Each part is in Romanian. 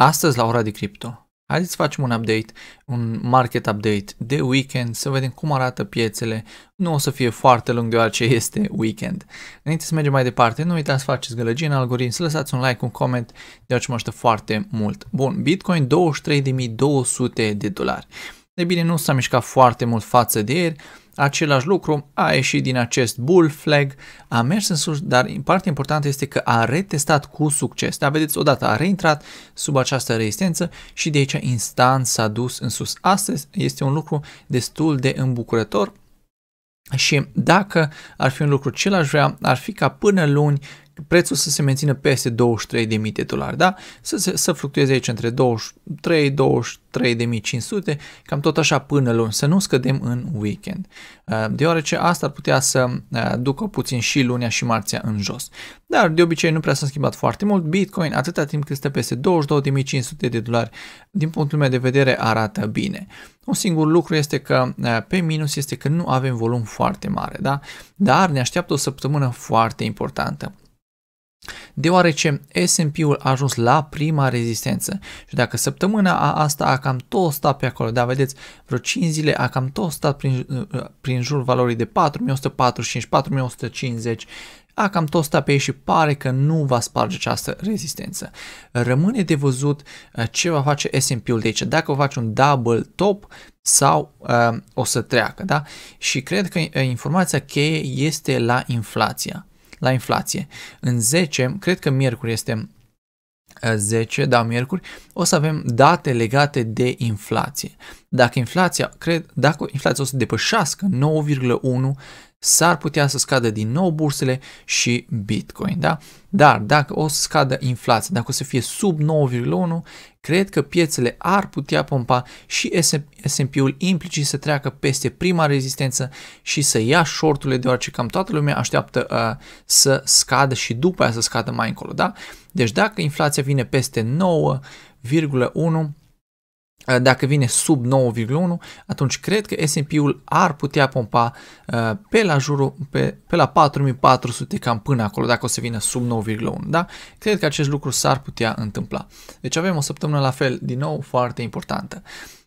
Astăzi la ora de cripto. Haideți să facem un update, un market update de weekend, să vedem cum arată piețele. Nu o să fie foarte lung deoarece este weekend. Înainte să mergem mai departe, nu uitați să faceți gălăgie în algoritm, să lăsați un like, un coment, deoarece mă ajută foarte mult. Bun, Bitcoin 23.200 de dolari. De bine, nu s-a mișcat foarte mult față de ieri, același lucru, a ieșit din acest bull flag, a mers în sus, dar partea importantă este că a retestat cu succes. Da, vedeți, odată a reintrat sub această rezistență și de aici instant s-a dus în sus. Astăzi este un lucru destul de îmbucurător, și dacă ar fi un lucru ce l-aș vrea, ar fi ca până luni prețul să se mențină peste 23.000 de dolari, da? Să, se, să fluctueze aici între 23, 23.500, cam tot așa până luni, să nu scădem în weekend, uh, deoarece asta ar putea să uh, ducă puțin și lunea și marțea în jos. Dar de obicei nu prea s-a schimbat foarte mult, Bitcoin atâta timp cât stă peste 22.500 de dolari, din punctul meu de vedere arată bine. Un singur lucru este că uh, pe minus este că nu avem volum foarte mare, da? Dar ne așteaptă o săptămână foarte importantă deoarece S&P-ul a ajuns la prima rezistență și dacă săptămâna asta a cam tot stat pe acolo, da, vedeți, vreo 5 zile a cam tot stat prin, prin jur valorii de 4145, 4150, a cam tot stat pe ei și pare că nu va sparge această rezistență. Rămâne de văzut uh, ce va face S&P-ul de aici, dacă va face un double top sau uh, o să treacă, da? Și cred că uh, informația cheie este la inflația la inflație. În 10, cred că miercuri este 10, uh, da, miercuri, o să avem date legate de inflație. Dacă inflația, cred, dacă inflația o să depășească 9,1 s-ar putea să scadă din nou bursele și Bitcoin, da? Dar dacă o să scadă inflația, dacă o să fie sub 9,1, cred că piețele ar putea pompa și S&P-ul implicit să treacă peste prima rezistență și să ia shorturile, deoarece cam toată lumea așteaptă uh, să scadă și după aia să scadă mai încolo, da? Deci dacă inflația vine peste 9,1, Uh, dacă vine sub 9,1, atunci cred că S&P-ul ar putea pompa uh, pe la, jurul, pe, pe la 4400, cam până acolo, dacă o să vină sub 9,1, da? Cred că acest lucru s-ar putea întâmpla. Deci avem o săptămână la fel, din nou, foarte importantă.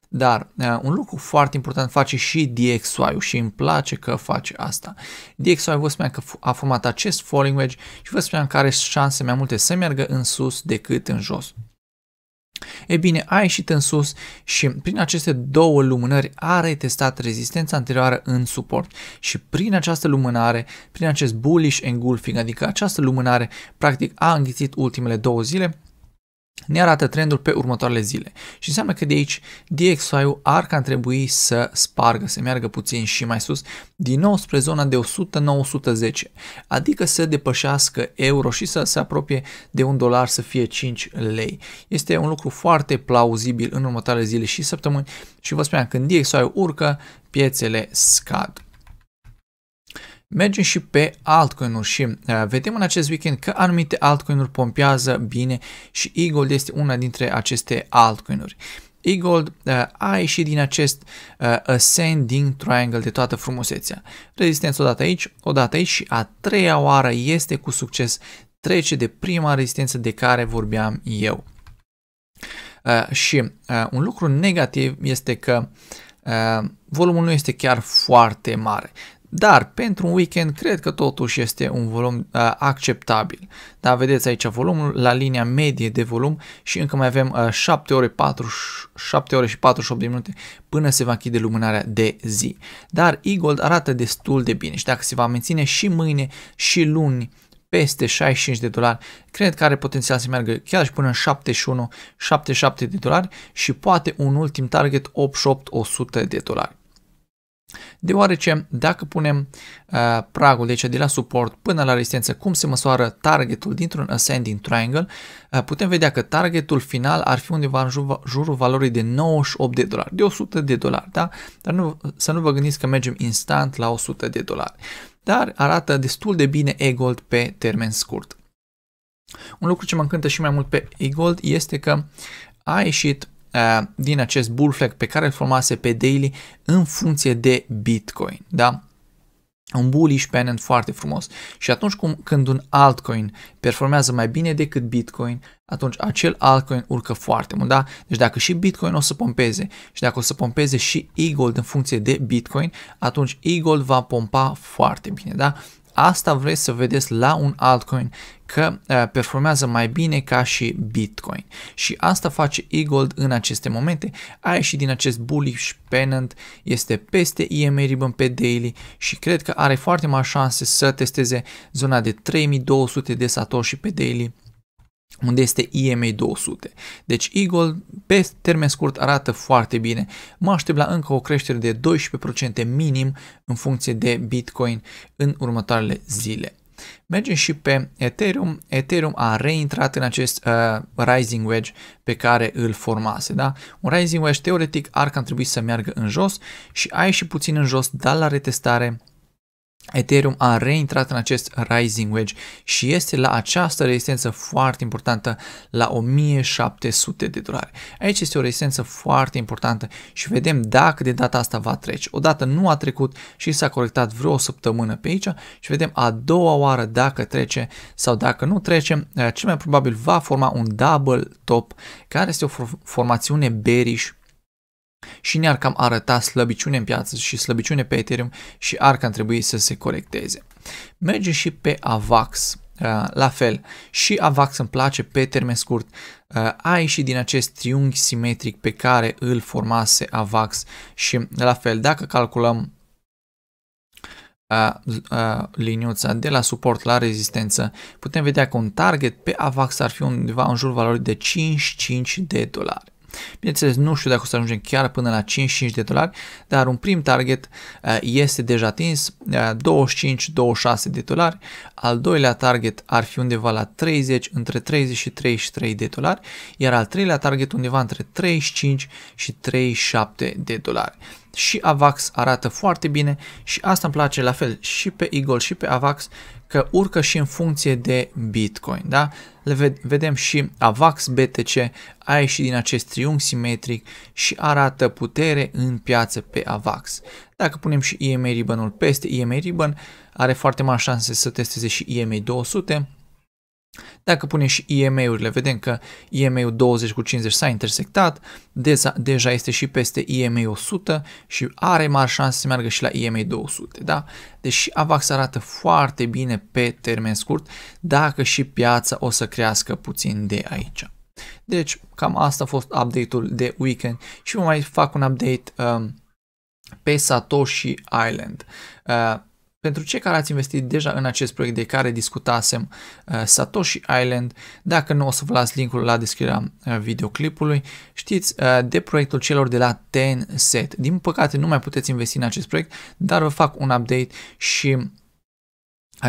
Dar uh, un lucru foarte important face și DXY-ul și îmi place că face asta. DXY vă spuneam că a format acest falling wedge și vă spuneam că are șanse mai multe să meargă în sus decât în jos. E bine, a ieșit în sus și prin aceste două lumânări a retestat rezistența anterioară în suport și prin această lumânare, prin acest bullish engulfing, adică această lumânare practic a înghițit ultimele două zile ne arată trendul pe următoarele zile și înseamnă că de aici DXY-ul ar ca trebui să spargă, să meargă puțin și mai sus, din nou spre zona de 100-910, adică să depășească euro și să se apropie de un dolar să fie 5 lei. Este un lucru foarte plauzibil în următoarele zile și săptămâni și vă spuneam, când DXY-ul urcă, piețele scad. Mergem și pe altcoin-uri și uh, vedem în acest weekend că anumite altcoin-uri pompează bine și Eagle este una dintre aceste altcoin-uri. Eagle uh, a ieșit din acest uh, ascending triangle de toată frumusețea. Rezistență odată aici, odată aici și a treia oară este cu succes trece de prima rezistență de care vorbeam eu. Uh, și uh, un lucru negativ este că uh, volumul nu este chiar foarte mare. Dar pentru un weekend cred că totuși este un volum uh, acceptabil. Da, vedeți aici volumul la linia medie de volum și încă mai avem uh, 7 ore 4 7 ore și 48 de minute până se va închide lumânarea de zi. Dar Eagle arată destul de bine și dacă se va menține și mâine și luni peste 65 de dolari, cred că are potențial să meargă chiar și până în 71, 77 de dolari și poate un ultim target 88, 100 de dolari. Deoarece dacă punem uh, pragul deci de la suport până la rezistență, cum se măsoară targetul dintr-un ascending triangle, uh, putem vedea că targetul final ar fi undeva în jur, jurul valorii de 98 de dolari, de 100 de dolari, da? Dar nu, să nu vă gândiți că mergem instant la 100 de dolari. Dar arată destul de bine e-gold pe termen scurt. Un lucru ce mă încântă și mai mult pe e-gold este că a ieșit din acest bull flag pe care îl formase pe daily în funcție de Bitcoin. Da? un bullish pennant foarte frumos. Și atunci cum, când un altcoin performează mai bine decât Bitcoin, atunci acel altcoin urcă foarte mult, da? Deci dacă și Bitcoin o să pompeze și dacă o să pompeze și e-gold în funcție de Bitcoin, atunci e-gold va pompa foarte bine, da? Asta vreți să vedeți la un altcoin că uh, performează mai bine ca și Bitcoin. Și asta face eGold în aceste momente. A ieșit din acest bullish pennant, este peste EMA ribbon pe daily și cred că are foarte mari șanse să testeze zona de 3200 de satoshi pe daily unde este EMA 200. Deci Eagle pe termen scurt arată foarte bine. Mă aștept la încă o creștere de 12% minim în funcție de Bitcoin în următoarele zile. Mergem și pe Ethereum. Ethereum a reintrat în acest uh, rising wedge pe care îl formase. Da? Un rising wedge teoretic ar trebui să meargă în jos și a ieșit puțin în jos, dar la retestare Ethereum a reintrat în acest Rising Wedge și este la această rezistență foarte importantă la 1700 de dolari. Aici este o rezistență foarte importantă și vedem dacă de data asta va trece. Odată nu a trecut și s-a colectat vreo săptămână pe aici și vedem a doua oară dacă trece sau dacă nu trece, eh, cel mai probabil va forma un double top care este o formațiune bearish și ne-ar cam arăta slăbiciune în piață și slăbiciune pe Ethereum și ar cam trebui să se corecteze. Merge și pe AVAX, uh, la fel, și AVAX îmi place pe termen scurt, uh, a ieșit din acest triunghi simetric pe care îl formase AVAX și la fel, dacă calculăm uh, liniuța de la suport la rezistență, putem vedea că un target pe AVAX ar fi undeva în jur valorii de 55 de dolari. Bineînțeles, nu știu dacă o să ajungem chiar până la 55 de dolari, dar un prim target eh, este deja atins, 25-26 eh, de dolari. Al doilea target ar fi undeva la 30, între 30 și 33 de dolari, iar al treilea target undeva între 35 și 37 de dolari și AVAX arată foarte bine și asta îmi place la fel și pe Eagle și pe AVAX că urcă și în funcție de Bitcoin, da? Le ved- vedem și AVAX BTC a ieșit din acest triunghi simetric și arată putere în piață pe AVAX. Dacă punem și EMA Ribbon-ul peste EMA Ribbon, are foarte mari șanse să testeze și EMA 200, dacă punem și IME-urile, vedem că IME-ul 20 cu 50 s-a intersectat, deja, deja este și peste IME 100 și are mari șanse să meargă și la IME 200, da? Deci AVAX arată foarte bine pe termen scurt, dacă și piața o să crească puțin de aici. Deci, cam asta a fost update-ul de weekend și vă mai fac un update um, pe Satoshi Island. Uh, pentru cei care ați investit deja în acest proiect de care discutasem, uh, Satoshi Island, dacă nu o să vă las linkul la descrierea uh, videoclipului, știți uh, de proiectul celor de la Tenset. Din păcate nu mai puteți investi în acest proiect, dar vă fac un update și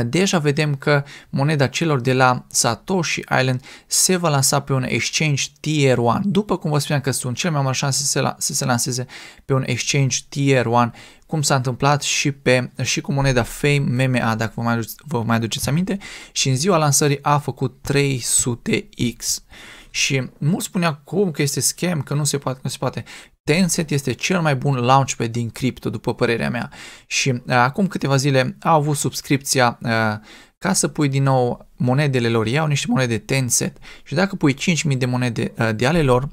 Deja vedem că moneda celor de la Satoshi Island se va lansa pe un exchange Tier 1. După cum vă spuneam că sunt cele mai mari șanse să se, la, să se lanseze pe un exchange Tier 1, cum s-a întâmplat și, pe, și cu moneda Fame MMA, dacă vă mai, vă mai aduceți aminte, și în ziua lansării a făcut 300x. Și mulți spunea cum că este schem, că nu se poate, nu se poate. Tencent este cel mai bun launchpad din cripto, după părerea mea. Și uh, acum câteva zile au avut subscripția uh, ca să pui din nou monedele lor. Iau niște monede Tencent și dacă pui 5.000 de monede uh, de ale lor,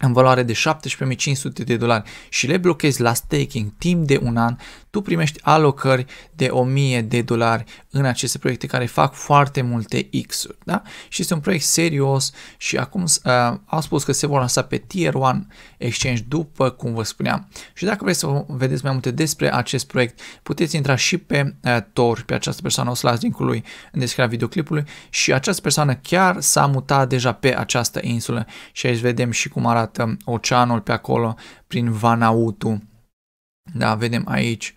în valoare de 17.500 de dolari și le blochezi la staking timp de un an, tu primești alocări de 1000 de dolari în aceste proiecte care fac foarte multe X-uri. Da? Și este un proiect serios și acum uh, au spus că se vor lansa pe Tier 1 Exchange după cum vă spuneam. Și dacă vreți să vedeți mai multe despre acest proiect, puteți intra și pe uh, Tor, pe această persoană, o să las link lui în descrierea videoclipului și această persoană chiar s-a mutat deja pe această insulă și aici vedem și cum arată um, oceanul pe acolo prin Vanautu. Da, vedem aici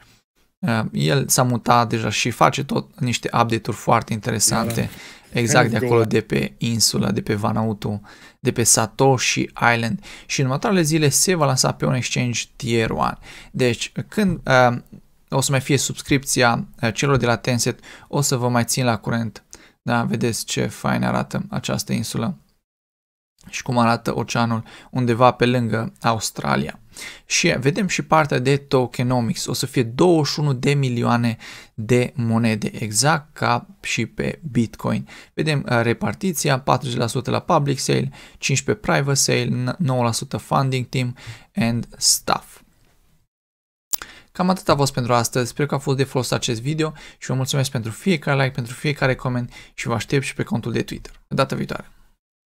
Ehm, el s-a mutat deja și face tot niște update-uri foarte interesante. Yeah. Da. Exact de acolo, de pe insula, de pe Vanuatu, de pe Satoshi Island și în următoarele zile se va lansa pe un exchange tier 1. Deci când uh, o să mai fie subscripția uh, celor de la Tencent, o să vă mai țin la curent. Da, vedeți ce fain arată această insulă și cum arată oceanul undeva pe lângă Australia. Și vedem și partea de tokenomics, o să fie 21 de milioane de monede, exact ca și pe Bitcoin. Vedem uh, repartiția, 40% la public sale, 15% private sale, 9% funding team and stuff. Cam atât a fost pentru astăzi, sper că a fost de folos acest video și vă mulțumesc pentru fiecare like, pentru fiecare coment și vă aștept și pe contul de Twitter. Data viitoare!